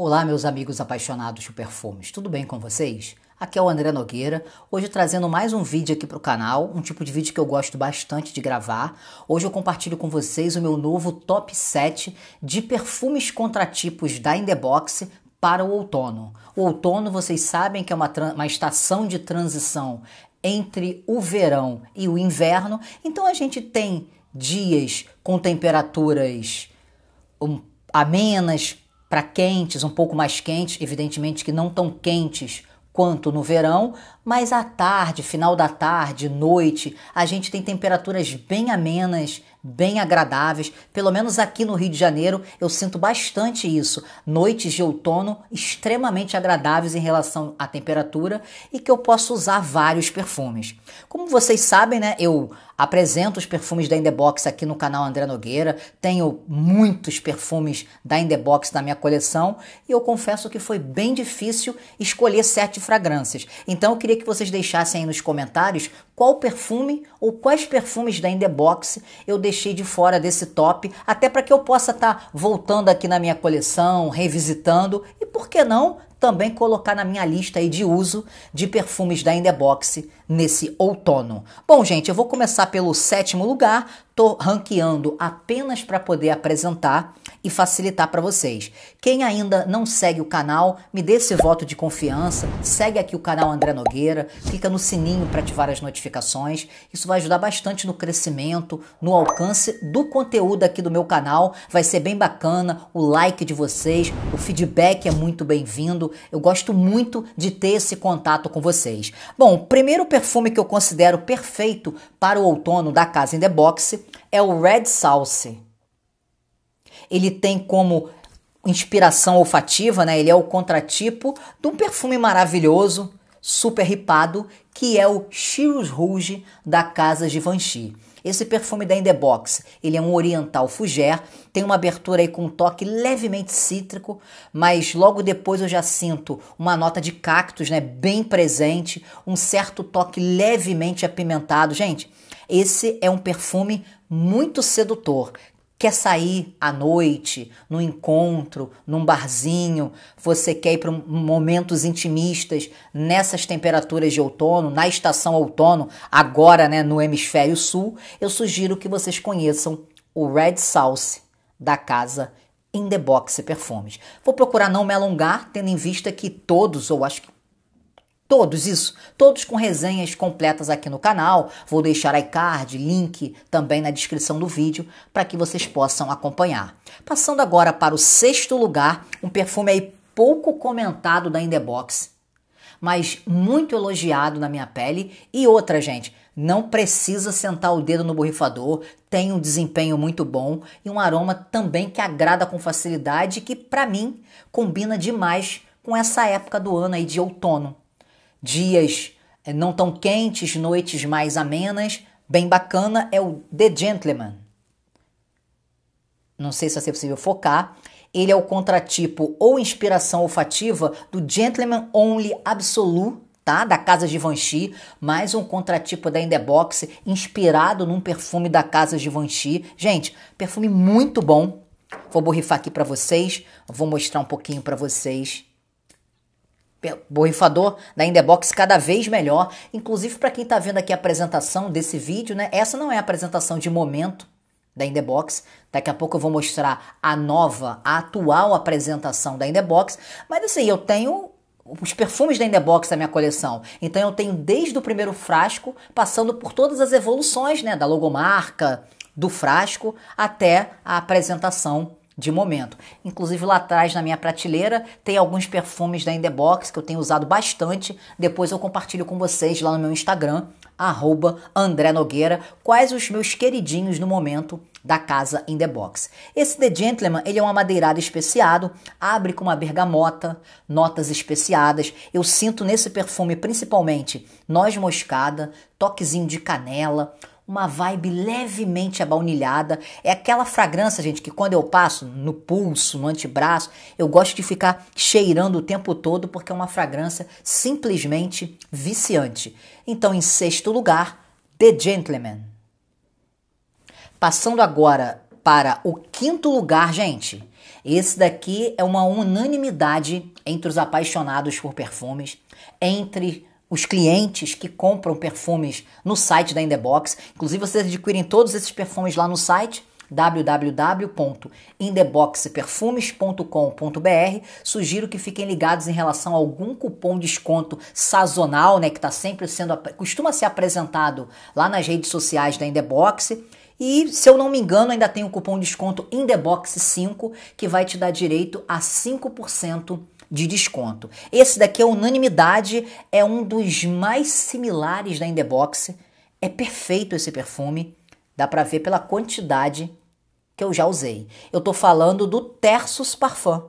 Olá, meus amigos apaixonados por perfumes, tudo bem com vocês? Aqui é o André Nogueira, hoje trazendo mais um vídeo aqui para o canal, um tipo de vídeo que eu gosto bastante de gravar. Hoje eu compartilho com vocês o meu novo top 7 de perfumes contratipos da In The Box para o outono. O outono, vocês sabem que é uma, uma estação de transição entre o verão e o inverno, então a gente tem dias com temperaturas um, amenas, para quentes, um pouco mais quentes, evidentemente que não tão quentes quanto no verão, mas à tarde, final da tarde, noite, a gente tem temperaturas bem amenas, bem agradáveis. Pelo menos aqui no Rio de Janeiro eu sinto bastante isso. Noites de outono extremamente agradáveis em relação à temperatura e que eu posso usar vários perfumes. Como vocês sabem, né, eu apresento os perfumes da Indebox aqui no canal André Nogueira. Tenho muitos perfumes da Indebox na minha coleção e eu confesso que foi bem difícil escolher sete fragrâncias. Então eu queria que vocês deixassem aí nos comentários qual perfume ou quais perfumes da Indebox eu deixei de fora desse top, até para que eu possa estar tá voltando aqui na minha coleção, revisitando e por que não também colocar na minha lista aí de uso de perfumes da Indebox nesse outono. Bom, gente, eu vou começar pelo sétimo lugar, tô ranqueando apenas para poder apresentar e facilitar para vocês. Quem ainda não segue o canal, me dê esse voto de confiança, segue aqui o canal André Nogueira, clica no sininho para ativar as notificações. Isso vai ajudar bastante no crescimento, no alcance do conteúdo aqui do meu canal. Vai ser bem bacana o like de vocês, o feedback é muito bem-vindo. Eu gosto muito de ter esse contato com vocês. Bom, primeiro perfume que eu considero perfeito para o outono da Casa in the Box é o Red Sauce. Ele tem como inspiração olfativa, né? Ele é o contratipo de um perfume maravilhoso, super ripado, que é o Chirus Rouge da Casa Givenchy. Esse perfume da Indebox, ele é um oriental fougère, tem uma abertura aí com um toque levemente cítrico, mas logo depois eu já sinto uma nota de cactos, né, bem presente, um certo toque levemente apimentado. Gente, esse é um perfume muito sedutor, Quer sair à noite, num encontro, num barzinho, você quer ir para momentos intimistas nessas temperaturas de outono, na estação outono, agora né, no hemisfério sul, eu sugiro que vocês conheçam o Red Sauce da casa In The Box Perfumes. Vou procurar não me alongar, tendo em vista que todos, ou acho que Todos isso, todos com resenhas completas aqui no canal. Vou deixar iCard, link também na descrição do vídeo para que vocês possam acompanhar. Passando agora para o sexto lugar, um perfume aí pouco comentado da Indebox, mas muito elogiado na minha pele. E outra, gente, não precisa sentar o dedo no borrifador, tem um desempenho muito bom e um aroma também que agrada com facilidade que, para mim, combina demais com essa época do ano aí de outono dias eh, não tão quentes, noites mais amenas. Bem bacana é o The Gentleman. Não sei se vai ser possível focar. Ele é o contratipo ou inspiração olfativa do Gentleman Only Absolute, tá? Da Casa Givenchy, mais um contratipo da Indebox, inspirado num perfume da Casa Givenchy. Gente, perfume muito bom. Vou borrifar aqui para vocês, vou mostrar um pouquinho para vocês borrifador da Indebox cada vez melhor. Inclusive, para quem está vendo aqui a apresentação desse vídeo, né? Essa não é a apresentação de momento da Indebox. Daqui a pouco eu vou mostrar a nova, a atual apresentação da Indebox. Mas assim, eu tenho os perfumes da Indebox na minha coleção. Então eu tenho desde o primeiro frasco, passando por todas as evoluções, né? Da logomarca, do frasco, até a apresentação de momento. Inclusive lá atrás na minha prateleira tem alguns perfumes da Indebox que eu tenho usado bastante. Depois eu compartilho com vocês lá no meu Instagram, arroba André Nogueira, quais os meus queridinhos no momento da casa in the box. Esse The Gentleman, ele é um amadeirado especiado, abre com uma bergamota, notas especiadas. Eu sinto nesse perfume principalmente noz moscada, toquezinho de canela, uma vibe levemente abaunilhada. É aquela fragrância, gente, que quando eu passo no pulso, no antebraço, eu gosto de ficar cheirando o tempo todo porque é uma fragrância simplesmente viciante. Então, em sexto lugar, The Gentleman. Passando agora para o quinto lugar, gente. Esse daqui é uma unanimidade entre os apaixonados por perfumes, entre os clientes que compram perfumes no site da Indebox. Inclusive, vocês adquirem todos esses perfumes lá no site www.indeboxperfumes.com.br. Sugiro que fiquem ligados em relação a algum cupom de desconto sazonal, né, que está sempre sendo costuma ser apresentado lá nas redes sociais da Indebox. E, se eu não me engano, ainda tem o cupom de desconto INDEBOX5, que vai te dar direito a 5% de desconto. Esse daqui é unanimidade, é um dos mais similares da Indebox. É perfeito esse perfume, dá para ver pela quantidade que eu já usei. Eu tô falando do Tersus Parfum.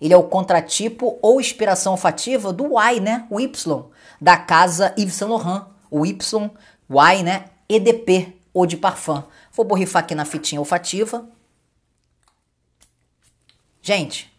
Ele é o contratipo ou inspiração olfativa do Y, né? O Y, da casa Yves Saint Laurent. O Y, Y, né? EDP, ou de parfum. Vou borrifar aqui na fitinha olfativa. Gente,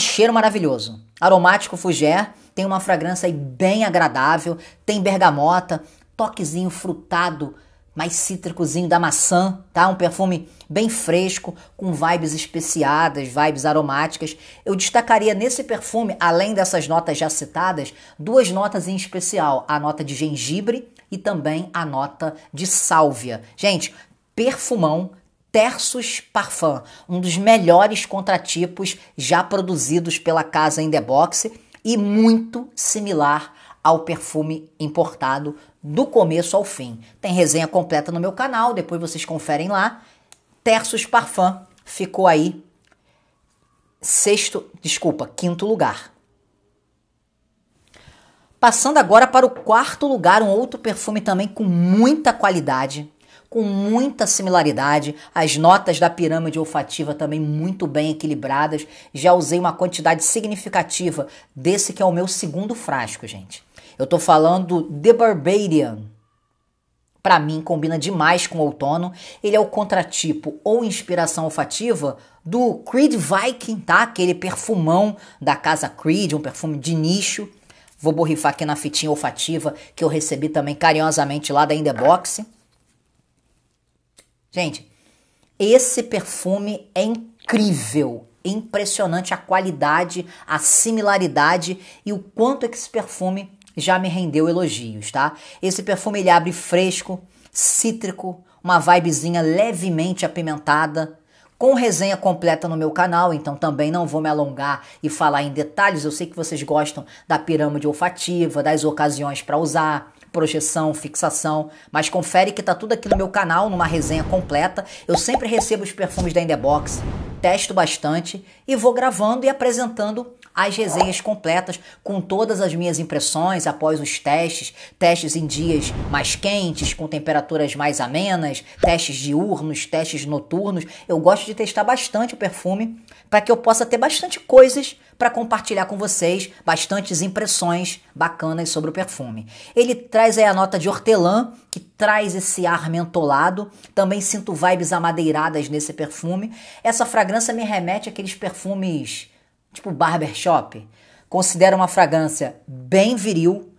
que cheiro maravilhoso. Aromático Fougère, tem uma fragrância bem agradável, tem bergamota, toquezinho frutado, mais cítricozinho da maçã, tá? Um perfume bem fresco, com vibes especiadas, vibes aromáticas. Eu destacaria nesse perfume, além dessas notas já citadas, duas notas em especial: a nota de gengibre e também a nota de sálvia. Gente, perfumão Tersus Parfum, um dos melhores contratipos já produzidos pela casa in the box e muito similar ao perfume importado do começo ao fim. Tem resenha completa no meu canal, depois vocês conferem lá. Tersus Parfum ficou aí sexto, desculpa, quinto lugar. Passando agora para o quarto lugar, um outro perfume também com muita qualidade, com muita similaridade, as notas da pirâmide olfativa também muito bem equilibradas. Já usei uma quantidade significativa desse que é o meu segundo frasco, gente. Eu estou falando The Barbadian. Para mim, combina demais com o outono. Ele é o contratipo ou inspiração olfativa do Creed Viking, tá? Aquele perfumão da casa Creed, um perfume de nicho. Vou borrifar aqui na fitinha olfativa que eu recebi também carinhosamente lá da Indebox. Gente, esse perfume é incrível, impressionante a qualidade, a similaridade e o quanto que esse perfume já me rendeu elogios, tá? Esse perfume ele abre fresco, cítrico, uma vibezinha levemente apimentada, com resenha completa no meu canal, então também não vou me alongar e falar em detalhes. Eu sei que vocês gostam da pirâmide olfativa, das ocasiões para usar, projeção, fixação, mas confere que tá tudo aqui no meu canal, numa resenha completa. Eu sempre recebo os perfumes da Indebox, testo bastante e vou gravando e apresentando as resenhas completas com todas as minhas impressões após os testes, testes em dias mais quentes, com temperaturas mais amenas, testes diurnos, testes noturnos. Eu gosto de testar bastante o perfume para que eu possa ter bastante coisas para compartilhar com vocês, bastantes impressões bacanas sobre o perfume. Ele traz aí a nota de hortelã, que traz esse ar mentolado. Também sinto vibes amadeiradas nesse perfume. Essa fragrância me remete àqueles perfumes tipo barbershop, considera uma fragrância bem viril,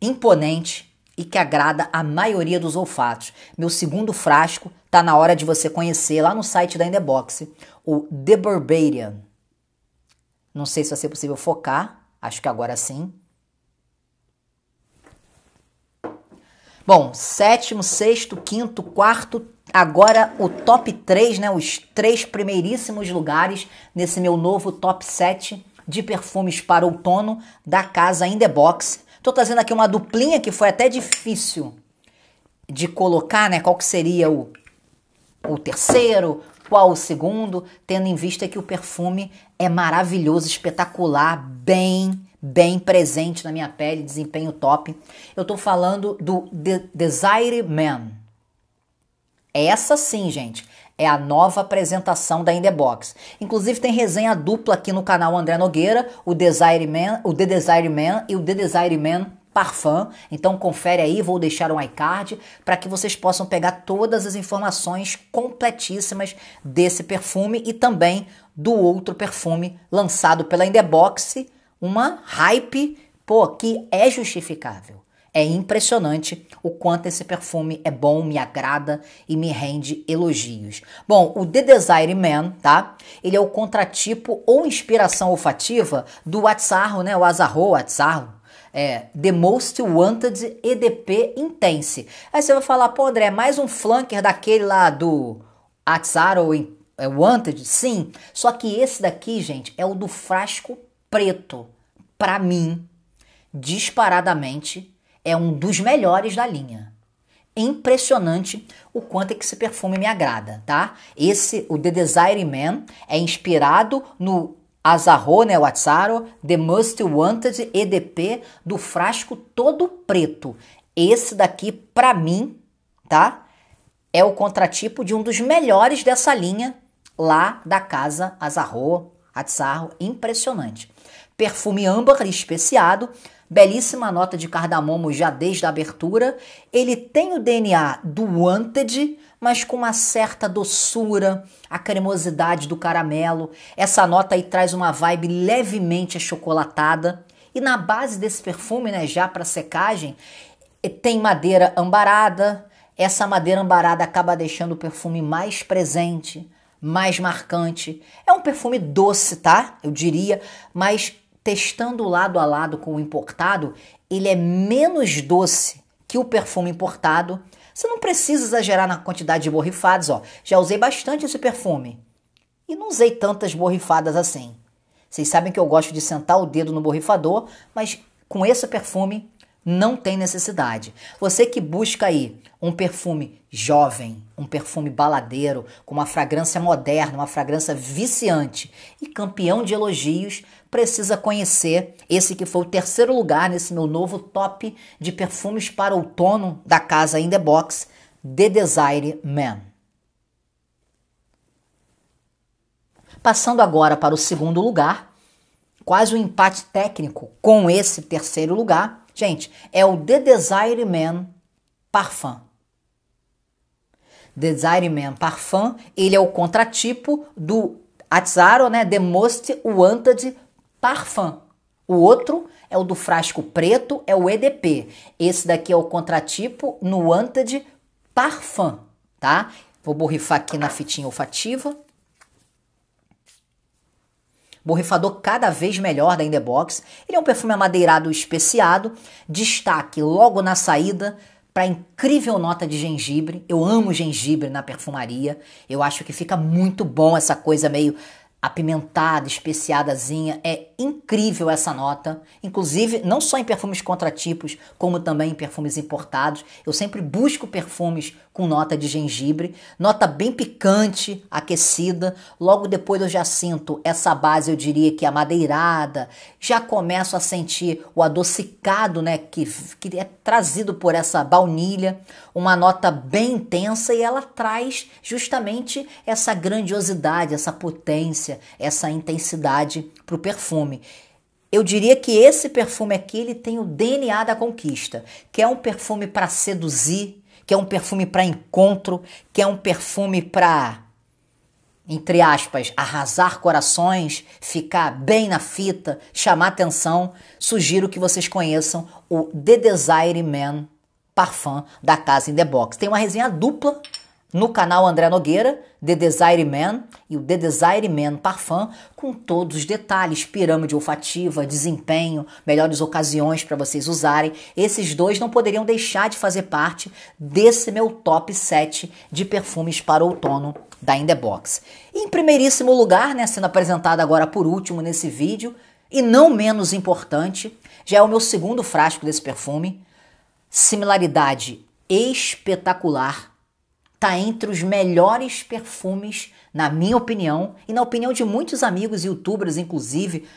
imponente e que agrada a maioria dos olfatos. Meu segundo frasco tá na hora de você conhecer lá no site da Indebox, o The Barbarian. Não sei se vai ser possível focar, acho que agora sim. Bom, sétimo, sexto, quinto, quarto, Agora o top 3, né, os três primeiríssimos lugares nesse meu novo top 7 de perfumes para outono da casa In The Box. Tô trazendo aqui uma duplinha que foi até difícil de colocar, né, qual que seria o, o terceiro, qual o segundo, tendo em vista que o perfume é maravilhoso, espetacular, bem bem presente na minha pele, desempenho top. Eu tô falando do Desire Man essa sim, gente, é a nova apresentação da Indebox. Inclusive tem resenha dupla aqui no canal André Nogueira, o Desire Man, o The Desire Man e o The Desire Man Parfum. Então confere aí, vou deixar um iCard para que vocês possam pegar todas as informações completíssimas desse perfume e também do outro perfume lançado pela Indebox, uma hype, pô, que é justificável. É impressionante o quanto esse perfume é bom, me agrada e me rende elogios. Bom, o The Desire Man, tá? Ele é o contratipo ou inspiração olfativa do Atzarro, né? O Azarro, Atzarro, é, The Most Wanted EDP Intense. Aí você vai falar, pô, André, mais um flanker daquele lá do Atsar é, Wanted? Sim, só que esse daqui, gente, é o do frasco preto. Pra mim, disparadamente, é um dos melhores da linha. impressionante o quanto é que esse perfume me agrada, tá? Esse, o The Desire Man, é inspirado no Azarro, né, o The Most Wanted EDP do frasco todo preto. Esse daqui, para mim, tá? É o contratipo de um dos melhores dessa linha lá da casa Azarro, Azzarro, impressionante. Perfume âmbar especiado, belíssima nota de cardamomo já desde a abertura. Ele tem o DNA do Wanted, mas com uma certa doçura, a cremosidade do caramelo. Essa nota aí traz uma vibe levemente achocolatada. E na base desse perfume, né, já para secagem, eh, tem madeira ambarada. Essa madeira ambarada acaba deixando o perfume mais presente, mais marcante. É um perfume doce, tá? Eu diria, mas testando lado a lado com o importado, ele é menos doce que o perfume importado. Você não precisa exagerar na quantidade de borrifadas, ó. Já usei bastante esse perfume e não usei tantas borrifadas assim. Vocês sabem que eu gosto de sentar o dedo no borrifador, mas com esse perfume não tem necessidade. Você que busca aí um perfume jovem, um perfume baladeiro, com uma fragrância moderna, uma fragrância viciante e campeão de elogios, precisa conhecer esse que foi o terceiro lugar nesse meu novo top de perfumes para outono da casa In The Box, The Desire Man. Passando agora para o segundo lugar, quase um empate técnico com esse terceiro lugar, Gente, é o The Desire Man Parfum. The Desire Man Parfum, ele é o contratipo do Atzaro, né? The Most Wanted Parfum. O outro é o do frasco preto, é o EDP. Esse daqui é o contratipo no Wanted Parfum, tá? Vou borrifar aqui na fitinha olfativa borrifador cada vez melhor da Indebox. Ele é um perfume amadeirado especiado, destaque logo na saída para incrível nota de gengibre. Eu amo gengibre na perfumaria. Eu acho que fica muito bom essa coisa meio apimentada, especiadazinha. É incrível essa nota, inclusive não só em perfumes contratipos, como também em perfumes importados. Eu sempre busco perfumes com nota de gengibre, nota bem picante, aquecida. Logo depois eu já sinto essa base, eu diria que amadeirada. Já começo a sentir o adocicado, né, que, que é trazido por essa baunilha, uma nota bem intensa e ela traz justamente essa grandiosidade, essa potência, essa intensidade para o perfume perfume. Eu diria que esse perfume aqui ele tem o DNA da conquista, que é um perfume para seduzir, que é um perfume para encontro, que é um perfume para entre aspas, arrasar corações, ficar bem na fita, chamar atenção, sugiro que vocês conheçam o The Desire Man Parfum da Casa in the Box. Tem uma resenha dupla no canal André Nogueira, The Desire Man e o The Desire Man Parfum, com todos os detalhes, pirâmide olfativa, desempenho, melhores ocasiões para vocês usarem. Esses dois não poderiam deixar de fazer parte desse meu top 7 de perfumes para outono da In The Box. Em primeiríssimo lugar, né, sendo apresentado agora por último nesse vídeo, e não menos importante, já é o meu segundo frasco desse perfume, similaridade espetacular tá entre os melhores perfumes, na minha opinião, e na opinião de muitos amigos youtubers, inclusive,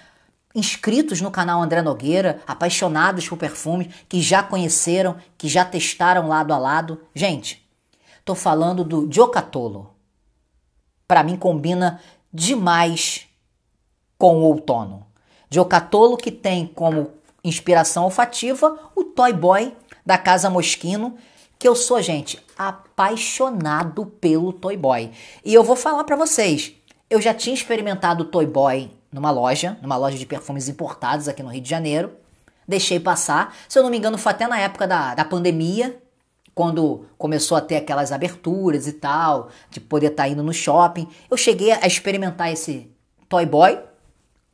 inscritos no canal André Nogueira, apaixonados por perfumes, que já conheceram, que já testaram lado a lado. Gente, tô falando do Giocatolo. Para mim combina demais com o outono. Giocatolo que tem como inspiração olfativa o Toy Boy da Casa Moschino, que eu sou, gente, apaixonado pelo Toy Boy. E eu vou falar para vocês, eu já tinha experimentado o Toy Boy numa loja, numa loja de perfumes importados aqui no Rio de Janeiro. Deixei passar, se eu não me engano, foi até na época da, da pandemia, quando começou a ter aquelas aberturas e tal, de poder estar tá indo no shopping. Eu cheguei a experimentar esse Toy Boy,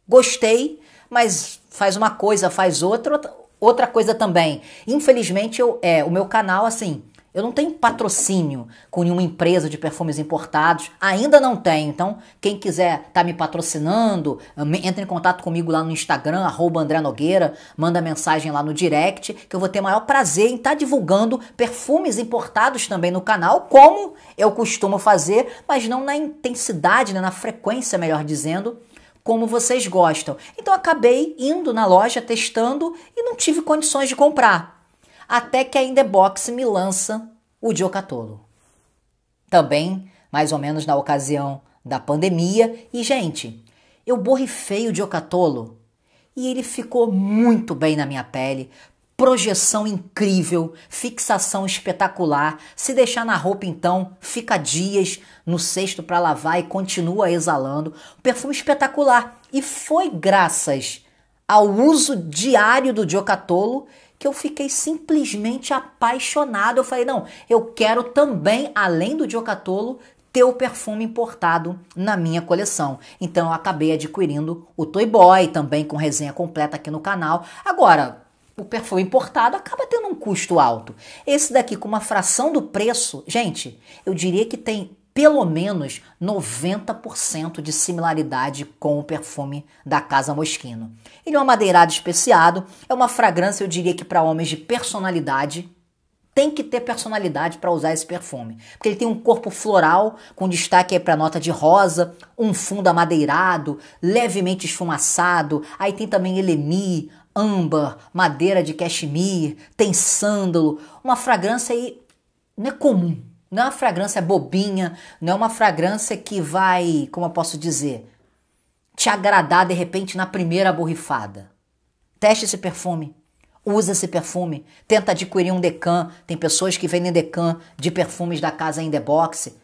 gostei, mas faz uma coisa, faz outra, outra coisa também. Infelizmente, eu, é, o meu canal, assim, eu não tenho patrocínio com nenhuma empresa de perfumes importados, ainda não tenho. Então, quem quiser estar tá me patrocinando, entre em contato comigo lá no Instagram, arroba André Nogueira, manda mensagem lá no direct, que eu vou ter maior prazer em estar tá divulgando perfumes importados também no canal, como eu costumo fazer, mas não na intensidade, né, na frequência, melhor dizendo, como vocês gostam. Então acabei indo na loja, testando e não tive condições de comprar até que a Indebox me lança o Diocatolo. Também, mais ou menos na ocasião da pandemia, e gente, eu borrifei o Diocatolo e ele ficou muito bem na minha pele. Projeção incrível, fixação espetacular. Se deixar na roupa, então, fica dias no cesto para lavar e continua exalando. Perfume espetacular. E foi graças ao uso diário do Diocatolo que eu fiquei simplesmente apaixonado. Eu falei, não, eu quero também, além do Diocatolo ter o perfume importado na minha coleção. Então eu acabei adquirindo o Toy Boy, também com resenha completa aqui no canal. Agora, o perfume importado acaba tendo um custo alto. Esse daqui com uma fração do preço, gente, eu diria que tem pelo menos 90% de similaridade com o perfume da Casa Moschino. Ele é um madeirado especiado, é uma fragrância, eu diria que para homens de personalidade, tem que ter personalidade para usar esse perfume, porque ele tem um corpo floral com destaque para nota de rosa, um fundo amadeirado, levemente esfumaçado, aí tem também elemi, âmbar, madeira de cachemir, tem sândalo, uma fragrância aí não é comum, não é uma fragrância bobinha, não é uma fragrância que vai, como eu posso dizer, te agradar de repente na primeira borrifada. Teste esse perfume. Usa esse perfume. Tenta adquirir um decan. Tem pessoas que vendem decan de perfumes da casa box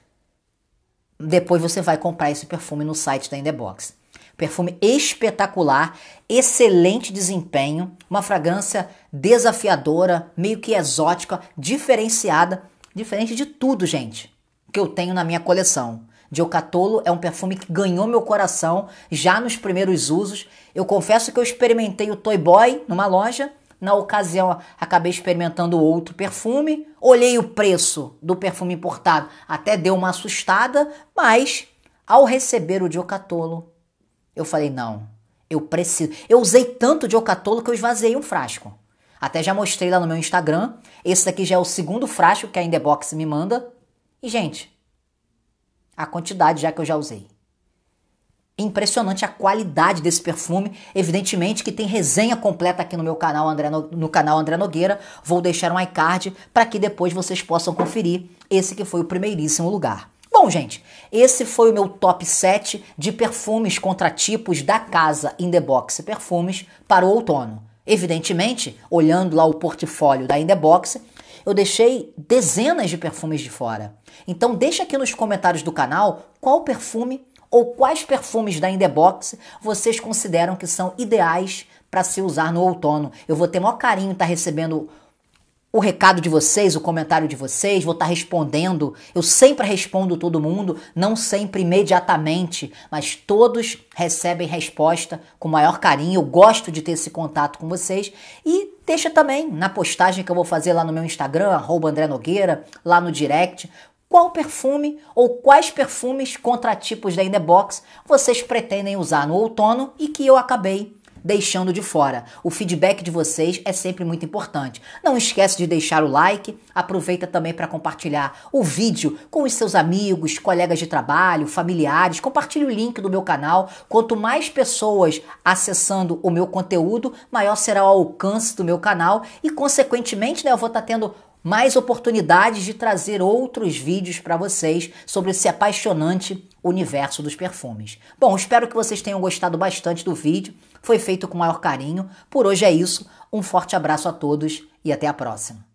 Depois você vai comprar esse perfume no site da Indebox. Perfume espetacular, excelente desempenho, uma fragrância desafiadora, meio que exótica, diferenciada Diferente de tudo, gente, que eu tenho na minha coleção. Diocatolo é um perfume que ganhou meu coração já nos primeiros usos. Eu confesso que eu experimentei o Toy Boy numa loja. Na ocasião, acabei experimentando outro perfume. Olhei o preço do perfume importado, até deu uma assustada, mas ao receber o Diocatolo, eu falei: não, eu preciso. Eu usei tanto Diocatolo que eu esvaziei um frasco. Até já mostrei lá no meu Instagram. Esse daqui já é o segundo frasco que a Indebox me manda. E, gente, a quantidade já que eu já usei. Impressionante a qualidade desse perfume. Evidentemente que tem resenha completa aqui no meu canal, André no, no canal André Nogueira. Vou deixar um iCard para que depois vocês possam conferir esse que foi o primeiríssimo lugar. Bom, gente, esse foi o meu top 7 de perfumes contratipos da casa In The Box Perfumes para o outono. Evidentemente, olhando lá o portfólio da Indebox, eu deixei dezenas de perfumes de fora. Então deixa aqui nos comentários do canal qual perfume ou quais perfumes da Indebox vocês consideram que são ideais para se usar no outono. Eu vou ter maior carinho estar tá recebendo o recado de vocês, o comentário de vocês, vou estar tá respondendo. Eu sempre respondo todo mundo, não sempre imediatamente, mas todos recebem resposta com maior carinho. Eu gosto de ter esse contato com vocês e deixa também na postagem que eu vou fazer lá no meu Instagram, arroba André Nogueira, lá no direct, qual perfume ou quais perfumes contratipos da Indebox vocês pretendem usar no outono e que eu acabei deixando de fora. O feedback de vocês é sempre muito importante. Não esquece de deixar o like, aproveita também para compartilhar o vídeo com os seus amigos, colegas de trabalho, familiares. Compartilhe o link do meu canal. Quanto mais pessoas acessando o meu conteúdo, maior será o alcance do meu canal e, consequentemente, né, eu vou estar tá tendo mais oportunidades de trazer outros vídeos para vocês sobre esse apaixonante universo dos perfumes. Bom, espero que vocês tenham gostado bastante do vídeo. Foi feito com maior carinho. Por hoje é isso. Um forte abraço a todos e até a próxima.